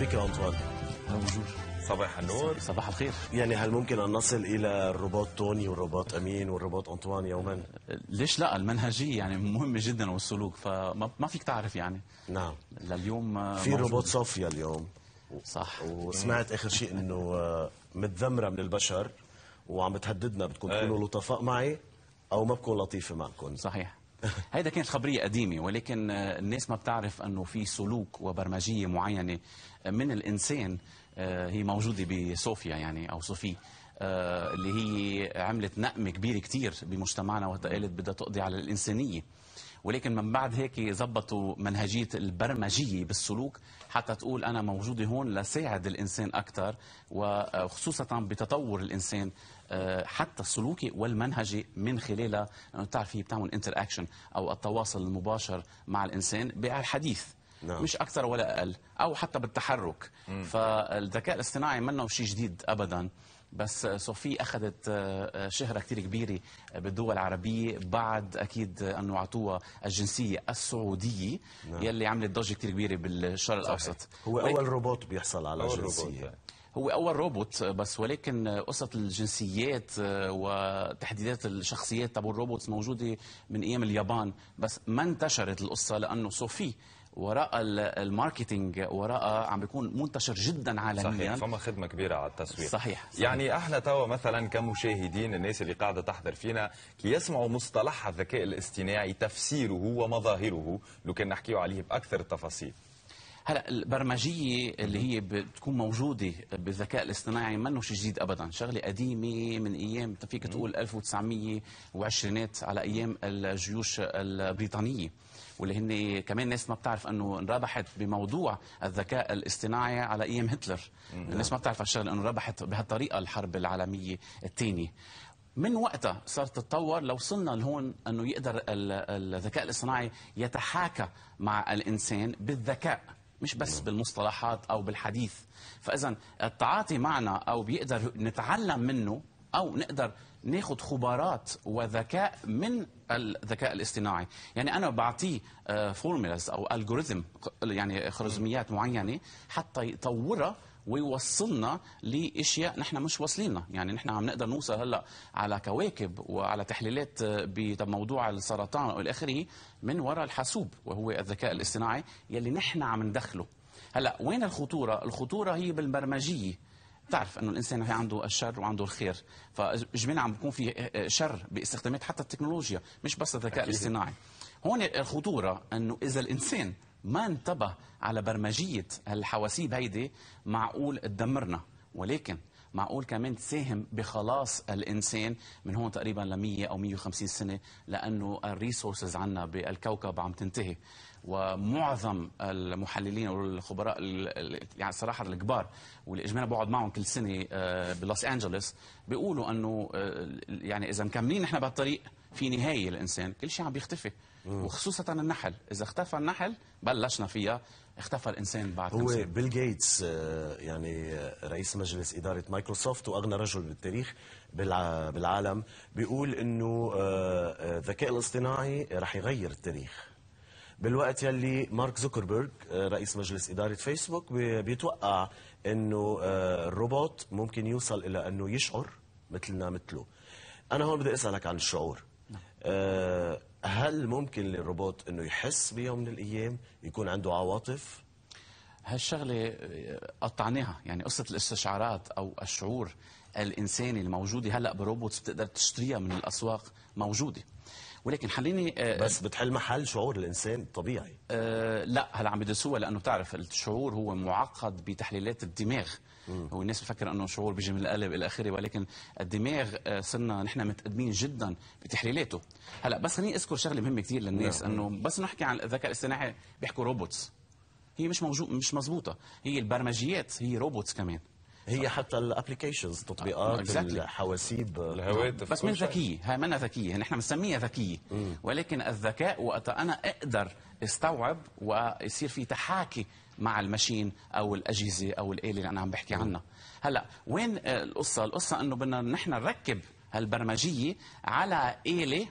بك يا انطوان بونجور صباح النور صباح الخير يعني هل ممكن أن نصل إلى الرباط توني والرباط أمين والرباط أنطوان يوما؟ ليش لا المنهجية يعني مهمة جدا والسلوك فما فيك تعرف يعني نعم لليوم في رباط صافية اليوم صح وسمعت آخر شيء أنه آه، متذمرة من البشر وعم بتهددنا بدكم تكونوا آه. لطفاء معي أو ما بكون لطيفة معكم صحيح هيدا كانت خبرية قديمة ولكن آه، الناس ما بتعرف أنه في سلوك وبرمجية معينة من الإنسان آه، هي موجودة بصوفيا يعني أو صوفي آه، اللي هي عملت نقمة كبيرة كتير بمجتمعنا وقت قالت بدها تقضي على الإنسانية ولكن من بعد هيك زبطوا منهجية البرمجية بالسلوك حتى تقول أنا موجودة هون لساعد الإنسان أكثر وخصوصا بتطور الإنسان آه، حتى السلوكي والمنهجي من خلالها هي بتعمل انتر اكشن او التواصل المباشر مع الانسان بالحديث نعم. مش اكثر ولا اقل او حتى بالتحرك مم. فالذكاء الاصطناعي منه شيء جديد ابدا بس صوفي أخذت آه، آه، شهرة كثير كبيرة بالدول العربية بعد أكيد أنه أعطوها الجنسية السعودية نعم. يلي عملت ضجة كثير كبيرة بالشرق الأوسط هو أول روبوت بيحصل على الجنسية هو أول روبوت بس ولكن قصة الجنسيات آه، وتحديدات الشخصيات تبع الروبوتس موجودة من أيام اليابان بس ما انتشرت القصة لأنه صوفي وراء الماركتينج وراء عم بيكون منتشر جدا عالميا صحيح فما خدمه كبيره على التسويق صحيح, صحيح. يعني احنا توا مثلا كمشاهدين الناس اللي قاعده تحضر فينا كي يسمعوا مصطلح الذكاء الاصطناعي تفسيره ومظاهره لو كان نحكيو عليه باكثر التفاصيل هلا البرمجيه اللي هي بتكون موجوده بالذكاء الاصطناعي منه شيء جديد ابدا شغله قديمه من ايام فيك تقول 1900 وعشرينات على ايام الجيوش البريطانيه واللي هن كمان ناس ما بتعرف انه ربحت بموضوع الذكاء الاصطناعي على ايام هتلر الناس ما بتعرف هالشغله انه ربحت بهالطريقه الحرب العالميه الثانيه من وقتها صارت تتطور لو وصلنا لهون انه يقدر الذكاء الاصطناعي يتحاكى مع الانسان بالذكاء مش بس نعم. بالمصطلحات او بالحديث فاذا التعاطي معنا او بيقدر نتعلم منه او نقدر ناخذ خبرات وذكاء من الذكاء الاصطناعي يعني انا بعطيه فورمولاز آه، او الجوريثم يعني خوارزميات معينه حتى يطورها ويوصلنا لاشياء نحن مش لها، يعني نحن عم نقدر نوصل هلا على كواكب وعلى تحليلات بموضوع السرطان والى اخره من وراء الحاسوب وهو الذكاء الاصطناعي يلي نحن عم ندخله هلا وين الخطوره الخطوره هي بالبرمجيه بتعرف انه الانسان في عنده الشر وعنده الخير فاجمالا عم بكون في شر باستخدامات حتى التكنولوجيا مش بس الذكاء الاصطناعي هون الخطوره انه اذا الانسان ما انتبه على برمجية هالحواسيب هيدي معقول تدمرنا ولكن معقول كمان تساهم بخلاص الإنسان من هون تقريبا ل 100 أو 150 سنة لأنه الريسورسز عنا بالكوكب عم تنتهي ومعظم المحللين والخبراء يعني صراحة الكبار واللي اجمالا بقعد معهم كل سنة آه، بلوس أنجلوس بيقولوا أنه آه، يعني إذا مكملين نحن بهالطريق في نهايه الانسان كل شيء عم بيختفي وخصوصا النحل اذا اختفى النحل بلشنا فيها اختفى الانسان بعد هو بيل جيتس آه، يعني آه، رئيس مجلس اداره مايكروسوفت واغنى رجل بالتاريخ بالعالم بيقول انه آه، الذكاء الاصطناعي رح يغير التاريخ بالوقت يلي مارك زوكربيرغ رئيس مجلس إدارة فيسبوك بيتوقع أنه الروبوت ممكن يوصل إلى أنه يشعر مثلنا مثله أنا هون بدي أسألك عن الشعور آه، هل ممكن للروبوت انه يحس بيوم من الايام يكون عنده عواطف هالشغله آه، قطعناها يعني قصه الاستشعارات او الشعور الانساني الموجوده هلا بروبوتس بتقدر تشتريها من الاسواق موجوده ولكن خليني آه، آه، بس بتحل محل شعور الانسان طبيعي آه لا هلا عم يدرسوها لانه بتعرف الشعور هو معقد بتحليلات الدماغ هو الناس بتفكر انه شعور بيجي من القلب الى اخره ولكن الدماغ آه، صرنا نحن متقدمين جدا بتحليلاته هلا بس خليني اذكر شغله مهمه كثير للناس نعم. انه بس نحكي عن الذكاء الاصطناعي بيحكوا روبوتس هي مش موجود مش مزبوطه هي البرمجيات هي روبوتس كمان هي حتى الابلكيشنز تطبيقات الحواسيب الهواتف نعم. بس من ذكيه هي منا ذكيه نحن يعني بنسميها ذكيه ولكن الذكاء وقت انا اقدر استوعب ويصير في تحاكي مع الماشين او الاجهزه او الاله اللي انا عم بحكي عنها هلا وين القصه القصه انه بدنا نحن نركب هالبرمجيه على اله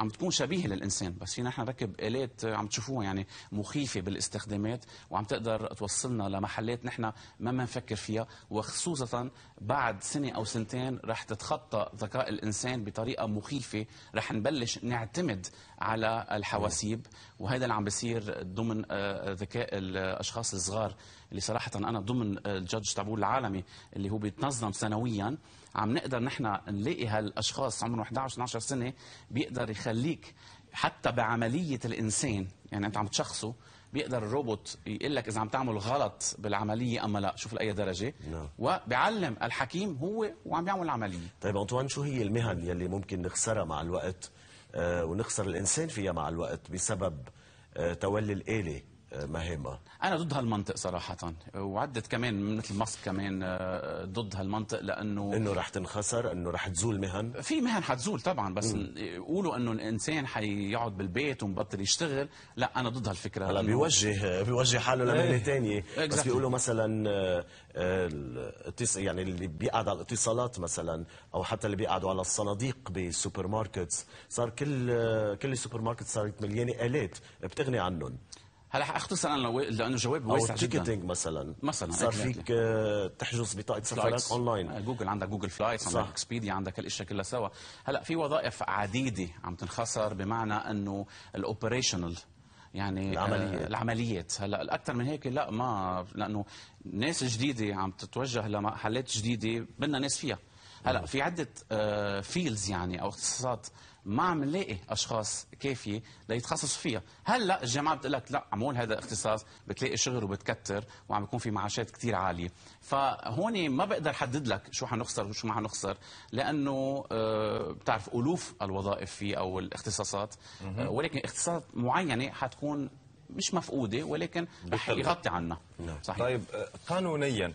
عم تكون شبيهه للانسان بس في نحن نركب الات عم تشوفوها يعني مخيفه بالاستخدامات وعم تقدر توصلنا لمحلات نحن ما بنفكر فيها وخصوصا بعد سنه او سنتين رح تتخطى ذكاء الانسان بطريقه مخيفه رح نبلش نعتمد على الحواسيب وهذا اللي عم بيصير ضمن آه، ذكاء الاشخاص الصغار اللي صراحه انا ضمن الجدج تابور العالمي اللي هو بيتنظم سنويا عم نقدر نحن نلاقي هالاشخاص عمرهم 11 12 سنه بيقدر يخليك حتى بعمليه الانسان يعني انت عم تشخصه بيقدر الروبوت يقول لك اذا عم تعمل غلط بالعمليه اما لا شوف لاي درجه نعم. وبيعلم الحكيم هو وعم يعمل العمليه طيب انطوان شو هي المهن يلي ممكن نخسرها مع الوقت آه ونخسر الانسان فيها مع الوقت بسبب آه تولي الاله مهمة أنا ضد هالمنطق صراحة وعدت كمان مثل ماسك كمان آه، ضد هالمنطق لأنه إنه رح تنخسر إنه رح تزول مهن في مهن حتزول طبعا بس يقولوا إنه الإنسان حيقعد بالبيت ومبطل يشتغل لا أنا ضد هالفكرة هلا بيوجه بيوجه حاله إيه، لمهنة ثانية بس بيقولوا مثلا آه، يعني اللي بيقعد على الاتصالات مثلا أو حتى اللي بيقعدوا على الصناديق بالسوبر ماركتس صار كل آه، كل السوبر ماركت صارت مليانة آلات بتغني عنهم هلا حاختصر انا لانه جواب واسع جدا التيكتنج مثلا مثلا صار إيه، فيك إيه. آه، تحجز بطاقه سفرك اونلاين جوجل عندك جوجل فلايتس عندك اكسبيديا عندك الاشياء كلها سوا هلا في وظائف عديده عم تنخسر بمعنى انه الاوبريشنال يعني آه، العمليات, العمليات. هلا الاكثر من هيك لا ما لانه ناس جديده عم تتوجه لمحلات جديده بدنا ناس فيها هلا في عده فيلدز آه، يعني او اختصاصات ما عم نلاقي اشخاص كافيه ليتخصصوا فيها هلا الجامعه بتقول لك لا عمول هذا اختصاص بتلاقي شغل وبتكتر وعم يكون في معاشات كثير عاليه فهون ما بقدر حدد لك شو حنخسر وشو ما حنخسر لانه آه، بتعرف الوف الوظائف فيه او الاختصاصات آه، ولكن اختصاصات معينه حتكون مش مفقوده ولكن رح يغطي عنا نعم. صحيح طيب آه، قانونيا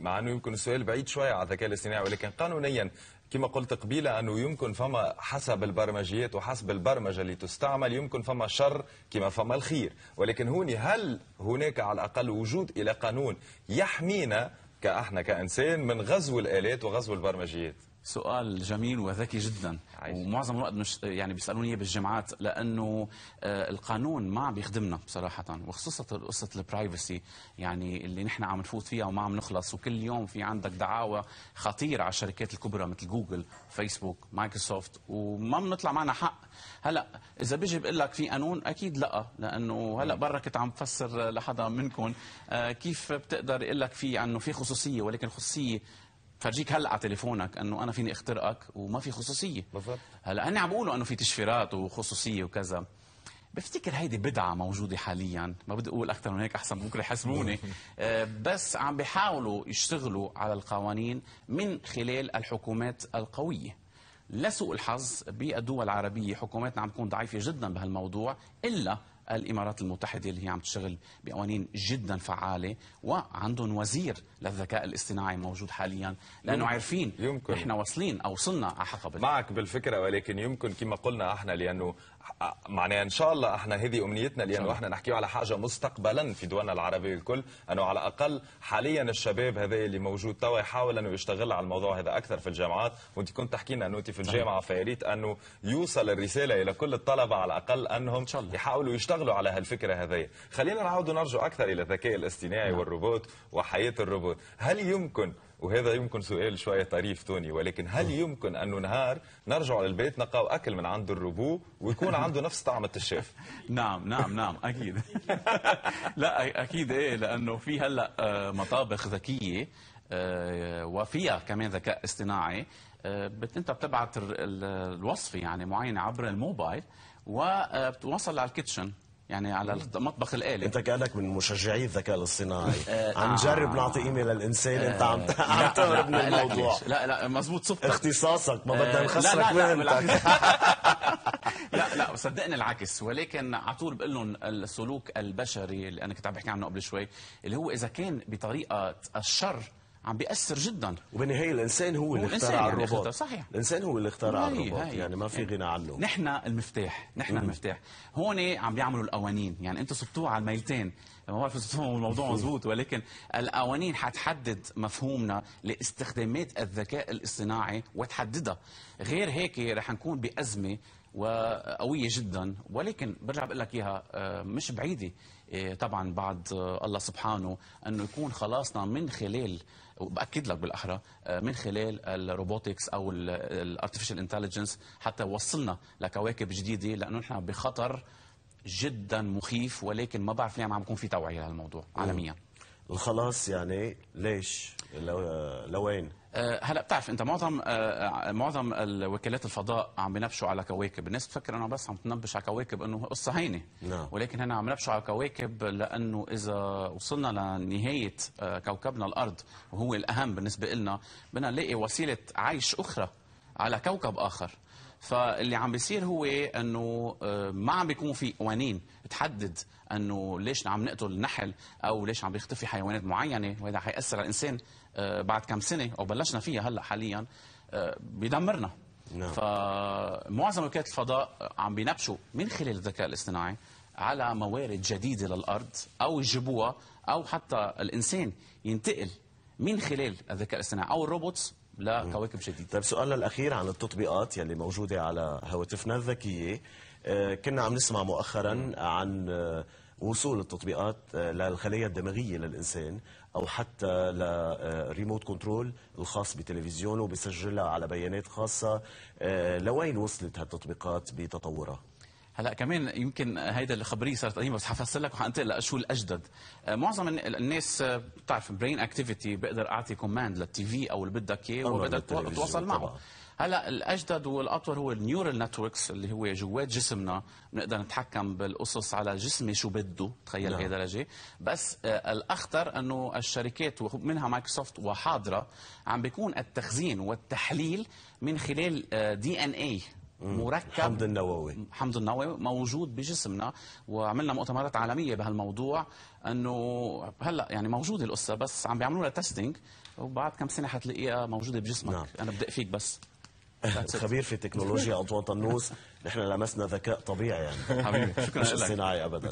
مع انه يمكن السؤال بعيد شويه على الذكاء الاصطناعي ولكن قانونيا كما قلت قبيلة أنه يمكن فما حسب البرمجيات وحسب البرمجة اللي تستعمل يمكن فما شر كما فما الخير ولكن هوني هل هناك على الأقل وجود إلى قانون يحمينا كأحنا كإنسان من غزو الآلات وغزو البرمجيات سؤال جميل وذكي جدا عايز. ومعظم الوقت مش يعني بيسالوني اياه بالجامعات لانه آه، القانون ما عم بيخدمنا بصراحه وخصوصا قصه البرايفسي يعني اللي نحن عم نفوت فيها وما عم نخلص وكل يوم في عندك دعاوى خطيره على الشركات الكبرى مثل جوجل فيسبوك مايكروسوفت وما بنطلع معنا حق هلا اذا بيجي بقول لك في قانون اكيد لا لانه هلا برا كنت عم بفسر لحدا منكم آه، كيف بتقدر يقول لك في انه يعني في خصوصيه ولكن الخصوصيه فرجيك هلا على تليفونك انه انا فيني اخترقك وما في خصوصيه بالضبط هلا هن عم بيقولوا انه في تشفيرات وخصوصيه وكذا بفتكر هيدي بدعة موجودة حاليا ما بدي أقول أكثر من هيك أحسن بكرة يحاسبوني آه، بس عم بيحاولوا يشتغلوا على القوانين من خلال الحكومات القوية لسوء الحظ بالدول العربية حكوماتنا عم تكون ضعيفة جدا بهالموضوع إلا الإمارات المتحدة اللي هي عم تشتغل بقوانين جدا فعالة وعندهم وزير للذكاء الاصطناعي موجود حاليا لأنه عارفين يمكن إحنا واصلين أو وصلنا على حقبه معك بالفكرة ولكن يمكن كما قلنا احنا لأنه معناها ان شاء الله احنا هذه امنيتنا لانه احنا نحكيو على حاجه مستقبلا في دولنا العربيه الكل انه على الاقل حاليا الشباب هذا اللي موجود توا يحاول انه يشتغل على الموضوع هذا اكثر في الجامعات وانت كنت تحكي لنا انه انت في نعم. الجامعه فيا ريت انه يوصل الرساله الى كل الطلبه على الاقل انهم إن شاء الله. يحاولوا يشتغلوا يشتغلوا على هالفكره هذه خلينا نعود ونرجع اكثر الى الذكاء الاصطناعي نعم. والروبوت وحياه الروبوت هل يمكن وهذا يمكن سؤال شوية طريف توني ولكن هل نعم. يمكن أنه نهار نرجع للبيت نقاو أكل من عند الروبو ويكون عنده نفس طعم التشاف نعم نعم نعم أكيد لا أكيد إيه لأنه في هلأ آه، مطابخ ذكية آه، وفيها كمان ذكاء اصطناعي انت بتبعت الوصفه يعني معينه عبر الموبايل وبتوصل على الكيتشن يعني على المطبخ الالي انت كانك من مشجعي الذكاء الاصطناعي عم نجرب نعطي قيمه للانسان انت عم تهرب من الموضوع لا لا مزبوط صفتك اختصاصك ما بدنا نخسرك مهنتك لا لا صدقني العكس ولكن على طول بقول لهم السلوك البشري اللي انا كنت عم بحكي عنه قبل شوي اللي هو اذا كان بطريقه الشر عم بيأثر جدا وبالنهاية الإنسان هو اللي اخترع يعني الروبوت صحيح الإنسان هو اللي اخترع الروبوت هاي. يعني ما في غنى عنه نحن المفتاح نحن المفتاح هون عم بيعملوا القوانين يعني أنتم صبتوها على الميلتين ما بعرف اذا تفهموا الموضوع مزبوط ولكن القوانين حتحدد مفهومنا لاستخدامات الذكاء الاصطناعي وتحددها غير هيك رح نكون بازمه وقويه جدا ولكن برجع بقول لك اياها آه، مش بعيده آه، طبعا بعد آه، الله سبحانه انه يكون خلاصنا من خلال وباكد لك بالاحرى آه، من خلال الروبوتكس او الارتفيشال انتليجنس حتى وصلنا لكواكب جديده لانه نحن بخطر جدا مخيف ولكن ما بعرف ليه عم بكون في توعيه لهالموضوع عالميا الخلاص يعني ليش لوين آه، هلا بتعرف انت معظم آه، آه، معظم وكالات الفضاء عم بينبشوا على كواكب، الناس بتفكر انه بس عم تنبش على كواكب انه قصه هينه نعم. ولكن هنا عم نبشوا على كواكب لانه اذا وصلنا لنهايه كوكبنا الارض وهو الاهم بالنسبه لنا بدنا نلاقي وسيله عيش اخرى على كوكب اخر فاللي عم بيصير هو انه آه، ما عم بيكون في قوانين تحدد انه ليش عم نقتل النحل او ليش عم بيختفي حيوانات معينه وهذا حياثر على الانسان آه، بعد كم سنه او بلشنا فيها هلا حاليا آه، بيدمرنا نعم. فمعظم وكالات الفضاء عم بينبشوا من خلال الذكاء الاصطناعي على موارد جديده للارض او يجيبوها او حتى الانسان ينتقل من خلال الذكاء الاصطناعي او الروبوتس لا كواكب جديده طيب سؤالنا الاخير عن التطبيقات يلي موجوده على هواتفنا الذكيه آه، كنا عم نسمع مؤخرا عن آه، وصول التطبيقات آه، للخلايا الدماغية للإنسان أو حتى لريموت كنترول الخاص بتلفزيونه بيسجلها على بيانات خاصة لوين وصلت هالتطبيقات بتطورها؟ هلا كمان يمكن هيدا اللي خبريه صارت قديمه بس حفصل لك وحانتقل لشو الاجدد آه، معظم الناس آه، بتعرف برين اكتيفيتي بقدر اعطي كوماند للتي في او اللي بدك اياه وبقدر اتواصل معه هلا الاجدد والاطول هو النيورال نتوركس اللي هو جوات جسمنا بنقدر نتحكم بالقصص على جسمي شو بده تخيل نعم. هي درجه بس آه، الاخطر انه الشركات ومنها مايكروسوفت وحاضره عم بيكون التخزين والتحليل من خلال دي ان اي مركب حمض النووي حمض النووي موجود بجسمنا وعملنا مؤتمرات عالميه بهالموضوع انه هلا يعني موجوده القصه بس عم بيعملوا لها تيستينج وبعد كم سنه حتلاقيها موجوده بجسمك نعم. انا بدق فيك بس خبير في التكنولوجيا انطوان طنوس نحن لمسنا ذكاء طبيعي يعني حبيبي شكرا لك صناعي ابدا